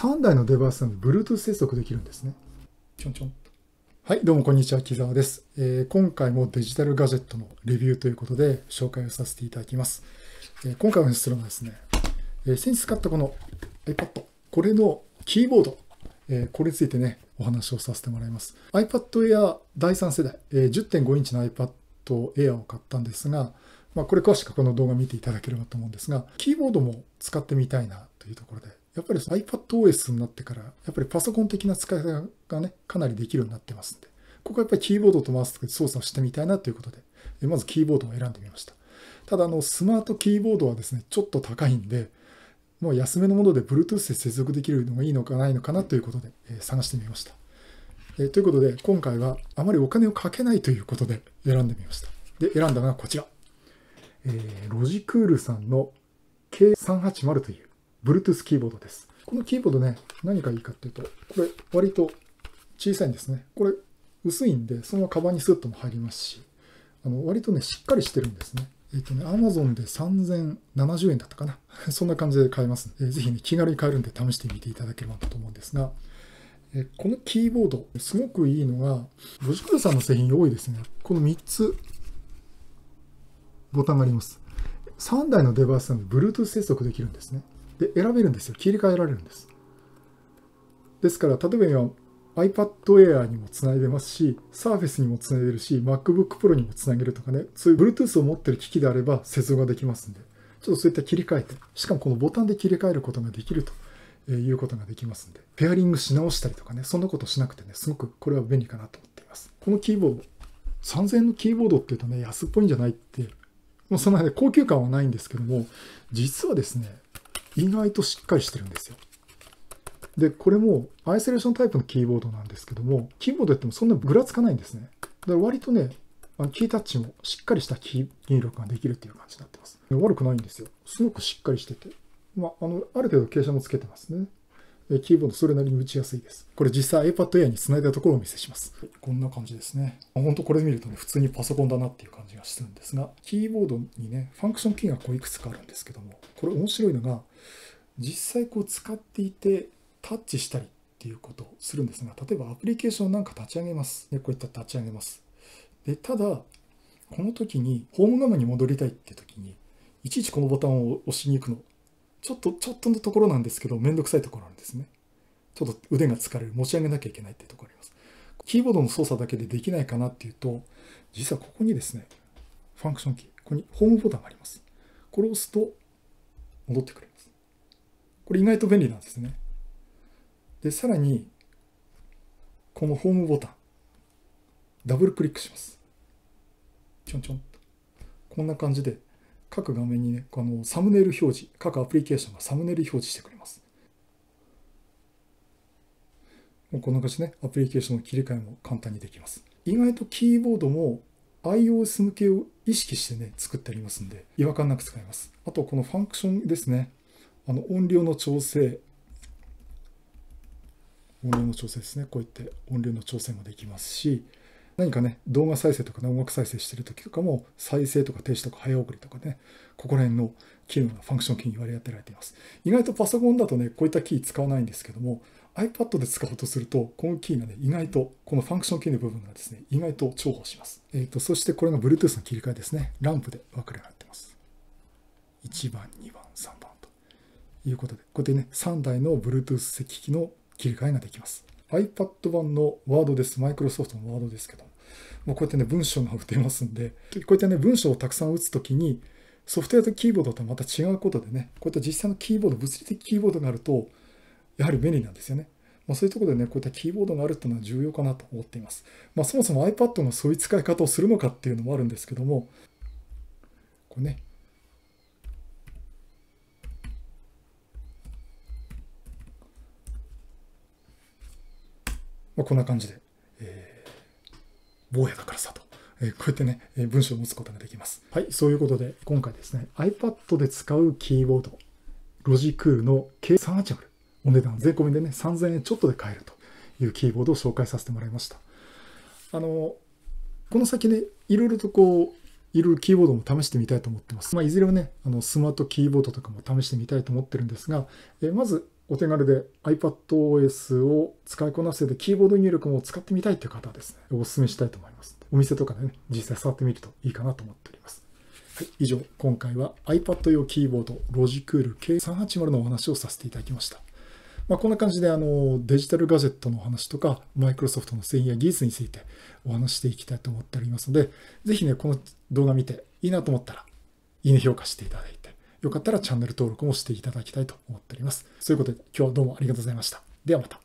3台のデバイスに Bluetooth 接続できるんですね。ちょんちょん。はい、どうもこんにちは、木澤です、えー、今回もデジタルガジェットのレビューということで紹介をさせていただきます。えー、今回お話しするのはですね、えー、先日買ったこの iPad、これのキーボード、えこれについてね、お話をさせてもらいます。iPad Air 第3世代、え10.5インチの iPad Air を買ったんですが、まあ、これ詳しくこの動画見ていただければと思うんですが、キーボードも使ってみたいなというところで、やっぱり iPadOS になってから、やっぱりパソコン的な使い方がね、かなりできるようになってますんで、ここはやっぱりキーボードとマウスとかで操作をしてみたいなということで、まずキーボードを選んでみました。ただ、あの、スマートキーボードはですね、ちょっと高いんで、もう安めのもので Bluetooth で接続できるのがいいのかないのかなということで、え探してみました。えということで、今回はあまりお金をかけないということで選んでみました。で、選んだのはこちら。えー、ロジクールさんの K380 という Bluetooth キーボードです。このキーボードね、何がいいかっていうと、これ割と小さいんですね。これ薄いんで、そのカバンにスッとも入りますし、あの割とね、しっかりしてるんですね。えっ、ー、とね、Amazon で3070円だったかな。そんな感じで買えます。えー、ぜひね、気軽に買えるんで試してみていただければと思うんですが、えー、このキーボード、すごくいいのが、ロジカルさんの製品多いですね。この3つ、ボタンがあります。3台のデバイスなので、Bluetooth 接続できるんですね。で、選べるんですよ。切り替えられるんです。ですから、例えば今、iPad Air にもつないでますし、Surface にもつないでるし、MacBook Pro にもつなげるとかね、そういう Bluetooth を持ってる機器であれば接続ができますんで、ちょっとそういった切り替えて、しかもこのボタンで切り替えることができるということができますんで、ペアリングし直したりとかね、そんなことしなくてね、すごくこれは便利かなと思っています。このキーボード、3000円のキーボードっていうとね、安っぽいんじゃないって、もうそんなで高級感はないんですけども、実はですね、意外としっかりしてるんですよ。で、これもアイソレーションタイプのキーボードなんですけども、キーボードやってもそんなぐらつかないんですね。だから割とね、あのキータッチもしっかりしたキー入力ができるっていう感じになってます。悪くないんですよ。すごくしっかりしてて。まあ、あの、ある程度傾斜もつけてますね。キーボードそれなりに打ちやすいです。これ実際 iPad Air につないだところをお見せします。こんな感じですね。ほんとこれ見るとね、普通にパソコンだなっていう感じがするんですが、キーボードにね、ファンクションキーがこういくつかあるんですけども、これ面白いのが、実際こう使っていてタッチしたりっていうことをするんですが、例えばアプリケーションなんか立ち上げます。こういった立ち上げます。で、ただ、この時にホーム画面に戻りたいって時に、いちいちこのボタンを押しに行くのちょっと、ちょっとのところなんですけど、めんどくさいところなんですね。ちょっと腕が疲れる、持ち上げなきゃいけないっていうところあります。キーボードの操作だけでできないかなっていうと、実はここにですね、ファンクションキー、ここにホームボタンがあります。これを押すと、戻ってくれます。これ意外と便利なんですね。で、さらに、このホームボタン、ダブルクリックします。ちょんちょんと。こんな感じで各画面にね、このサムネイル表示、各アプリケーションがサムネイル表示してくれます。もうこんな感じでね、アプリケーションの切り替えも簡単にできます。意外とキーボードも iOS 向けを意識してね、作ってありますんで、違和感なく使えます。あと、このファンクションですね。あの、音量の調整。音量の調整ですね。こうやって音量の調整もできますし、何かね、動画再生とかね、音楽再生してる時とかも、再生とか停止とか早送りとかね、ここら辺の機能がファンクションキーに割り当てられています。意外とパソコンだとね、こういったキー使わないんですけども、iPad で使おうとすると、このキーがね、意外と、このファンクションキーの部分がですね、意外と重宝します。えっ、ー、と、そしてこれが Bluetooth の切り替えですね。ランプで分かれ合ってます。1番、2番、3番ということで、こうやってね、3台の Bluetooth 接機器の切り替えができます。iPad 版の Word です。Microsoft の Word ですけども、もうこうやってね、文章が打てますんで、こういったね、文章をたくさん打つときに、ソフトウェアとキーボードとはまた違うことでね、こういった実際のキーボード、物理的キーボードがあると、やはり便利なんですよね。まあ、そういうところでね、こういったキーボードがあるっていうのは重要かなと思っています。まあ、そもそも iPad のそういう使い方をするのかっていうのもあるんですけども、これね、まあ、こんな感じで坊やだからさと。えこうやってね、え文章を持つことができます。はい、そういうことで、今回ですね、iPad で使うキーボード、ロジクールの K380。お値段税込みでね、3000円ちょっとで買えるというキーボードを紹介させてもらいました。あの、この先ね、いろいろとこう、いろいろキーボードも試してみたいと思ってます。まあ、いずれはね、あのスマートキーボードとかも試してみたいと思ってるんですが、えまずお手軽で iPadOS を使いこなせてキーボード入力も使ってみたいという方はですね、お勧めしたいと思います。お店とかでね、実際触ってみるといいかなと思っております。はい、以上、今回は iPad 用キーボード l o g i c l K380 のお話をさせていただきました。まあ、こんな感じであのデジタルガジェットのお話とか、マイクロソフトの製品や技術についてお話していきたいと思っておりますので、ぜひね、この動画見ていいなと思ったら、いいね評価していただいて、よかったらチャンネル登録もしていただきたいと思っております。そういうことで今日はどうもありがとうございました。ではまた。